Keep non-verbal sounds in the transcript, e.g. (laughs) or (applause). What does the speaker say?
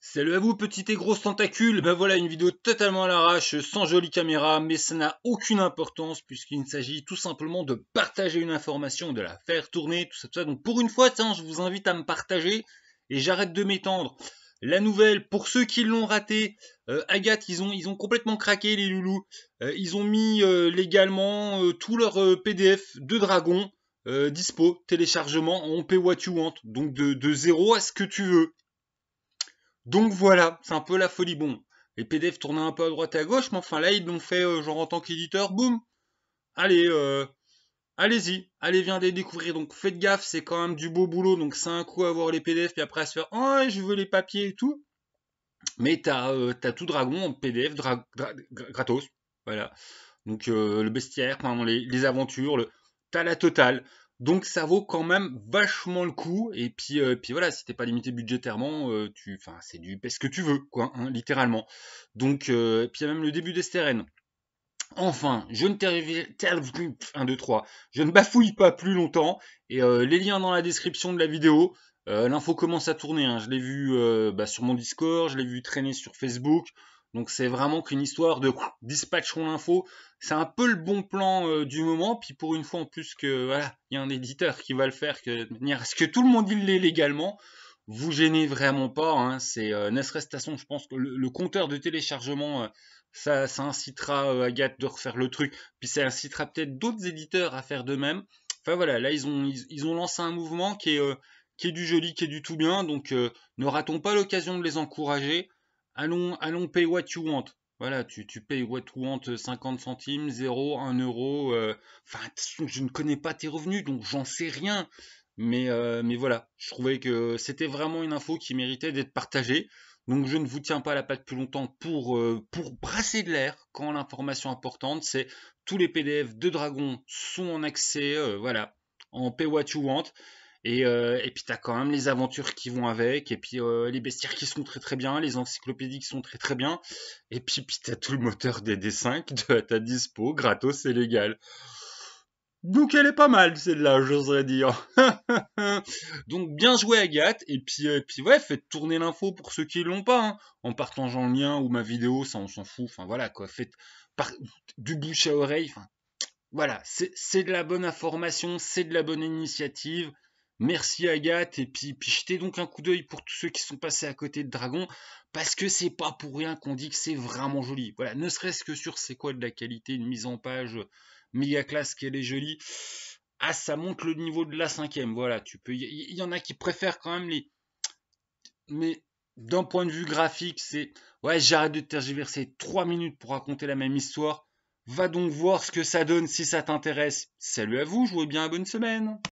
Salut à vous petits et grosse tentacules, ben voilà une vidéo totalement à l'arrache, sans jolie caméra, mais ça n'a aucune importance puisqu'il s'agit tout simplement de partager une information, de la faire tourner, tout ça, tout ça. Donc pour une fois, tiens, je vous invite à me partager et j'arrête de m'étendre. La nouvelle, pour ceux qui l'ont raté, euh, Agathe, ils ont, complètement craqué les loulous. Euh, ils ont mis euh, légalement tout leur PDF de Dragon dispo, téléchargement on paye what you want, donc de zéro à ce que tu veux. Donc voilà, c'est un peu la folie. Bon, les PDF tournaient un peu à droite et à gauche, mais enfin là, ils l'ont fait euh, genre en tant qu'éditeur, boum Allez, euh, allez-y, allez, viens les découvrir. Donc faites gaffe, c'est quand même du beau boulot, donc c'est un coup à avoir les PDF, puis après à se faire « Oh, je veux les papiers et tout !» Mais t'as euh, tout Dragon en PDF gratos, voilà. Donc le bestiaire, les, aventures, le... t'as la totale. Donc ça vaut quand même vachement le coup. Et puis, euh, puis voilà, si t'es pas limité budgétairement, euh, tu, enfin, c'est du ce que tu veux, quoi, hein, littéralement. Donc, et euh, puis il y a même le début d'Esteren. Enfin, je ne 1, 2, 3. Je ne bafouille pas plus longtemps. Et les liens dans la description de la vidéo. L'info commence à tourner. Hein. Je l'ai vu bah, sur mon Discord, je l'ai vu traîner sur Facebook. Donc c'est vraiment qu'une histoire de dispatchons l'info. C'est un peu le bon plan euh, du moment. Puis pour une fois en plus que voilà, il y a un éditeur qui va le faire, que, de ce que tout le monde il l'ait légalement. Vous gênez vraiment pas. Hein. c'est euh, station je pense que le, compteur de téléchargement, euh, ça, incitera euh, Agathe de refaire le truc. Puis ça incitera peut-être d'autres éditeurs à faire de même. Enfin voilà, là ils ont ils, ont lancé un mouvement qui est qui est du joli, qui est du tout bien. Donc ne on pas l'occasion de les encourager allons, allons pay what you want. Voilà, tu, tu payes what you want 50 euh, centimes, 0, 1 euro. Euh, enfin, je ne connais pas tes revenus, donc j'en sais rien. Mais, euh, mais voilà, je trouvais que c'était vraiment une info qui méritait d'être partagée. Donc je ne vous tiens pas à la patte plus longtemps pour, pour brasser de l'air quand l'information importante, c'est tous les PDF de Dragon sont en accès, voilà, en pay what you want. Euh, et, puis t'as quand même les aventures qui vont avec, et puis euh, les bestiaires qui sont très très bien, les encyclopédies qui sont très très bien, et puis, puis t'as tout le moteur des dessins qui à ta dispo, gratos et légal. Donc elle est pas mal celle-là, j'oserais dire. (laughs) Donc bien joué Agathe, et puis, et euh, puis ouais, faites tourner l'info pour ceux qui l'ont pas, hein. en partageant le lien ou ma vidéo, ça on s'en fout, enfin voilà quoi, faites du bouche à oreille, voilà, c'est de la bonne information, c'est de la bonne initiative, Merci Agathe et puis, donc un coup d'œil pour tous ceux qui sont passés à côté de Dragon parce que c'est pas pour rien qu'on dit que c'est vraiment joli. Voilà, ne serait-ce que sur c'est quoi de la qualité, une mise en page méga classe qu'elle est jolie. Ah, ça monte le niveau de la cinquième. Voilà, tu peux. Il y, en a qui préfèrent quand même les. Mais d'un point de vue graphique, c'est ouais, j'arrête de tergiverser 3 minutes pour raconter la même histoire. Va donc voir ce que ça donne si ça t'intéresse. Salut à vous, jouez bien, bonne semaine.